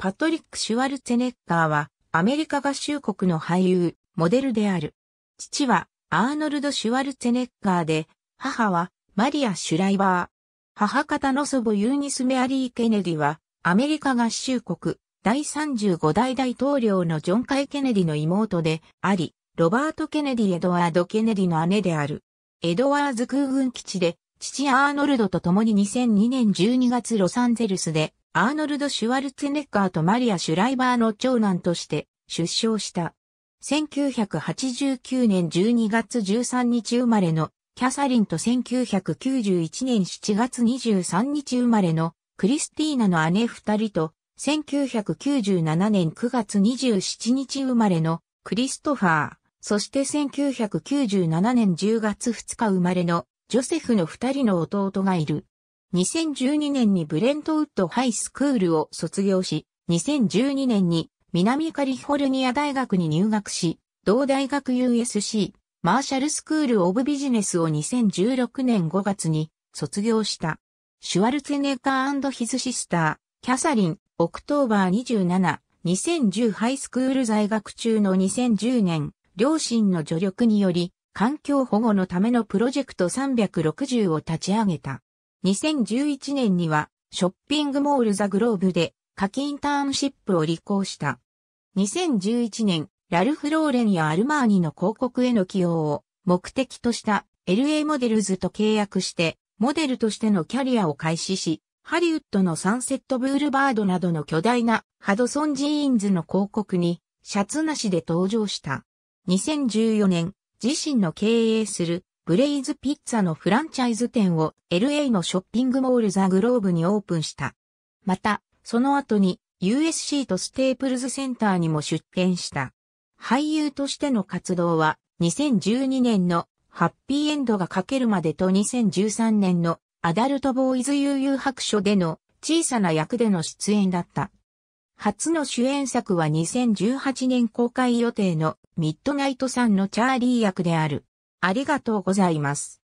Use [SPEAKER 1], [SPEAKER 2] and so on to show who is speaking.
[SPEAKER 1] パトリック・シュワルツェネッガーは、アメリカ合衆国の俳優、モデルである。父は、アーノルド・シュワルツェネッガーで、母は、マリア・シュライバー。母方の祖母ユーニス・メアリー・ケネディは、アメリカ合衆国、第35代大統領のジョン・カイ・ケネディの妹であり、ロバート・ケネディ・エドワード・ケネディの姉である。エドワーズ空軍基地で、父アーノルドと共に2002年12月ロサンゼルスでアーノルド・シュワルツネッカーとマリア・シュライバーの長男として出生した。1989年12月13日生まれのキャサリンと1991年7月23日生まれのクリスティーナの姉二人と1997年9月27日生まれのクリストファー、そして1997年10月2日生まれのジョセフの二人の弟がいる。2012年にブレントウッドハイスクールを卒業し、2012年に南カリフォルニア大学に入学し、同大学 USC マーシャルスクールオブビジネスを2016年5月に卒業した。シュワルツェネッガーヒズシスター、キャサリン、オクトーバー27、2010ハイスクール在学中の2010年、両親の助力により、環境保護のためのプロジェクト360を立ち上げた。2011年には、ショッピングモールザグローブで、課金インターンシップを履行した。2011年、ラルフ・ローレンやアルマーニの広告への起用を目的とした LA モデルズと契約して、モデルとしてのキャリアを開始し、ハリウッドのサンセットブールバードなどの巨大なハドソンジーンズの広告にシャツなしで登場した。2014年、自身の経営するブレイズピッツァのフランチャイズ店を LA のショッピングモールザグローブにオープンした。また、その後に USC とステープルズセンターにも出店した。俳優としての活動は2012年のハッピーエンドが書けるまでと2013年のアダルトボーイズ悠々白書での小さな役での出演だった。初の主演作は2018年公開予定のミッドナイトさんのチャーリー役である。ありがとうございます。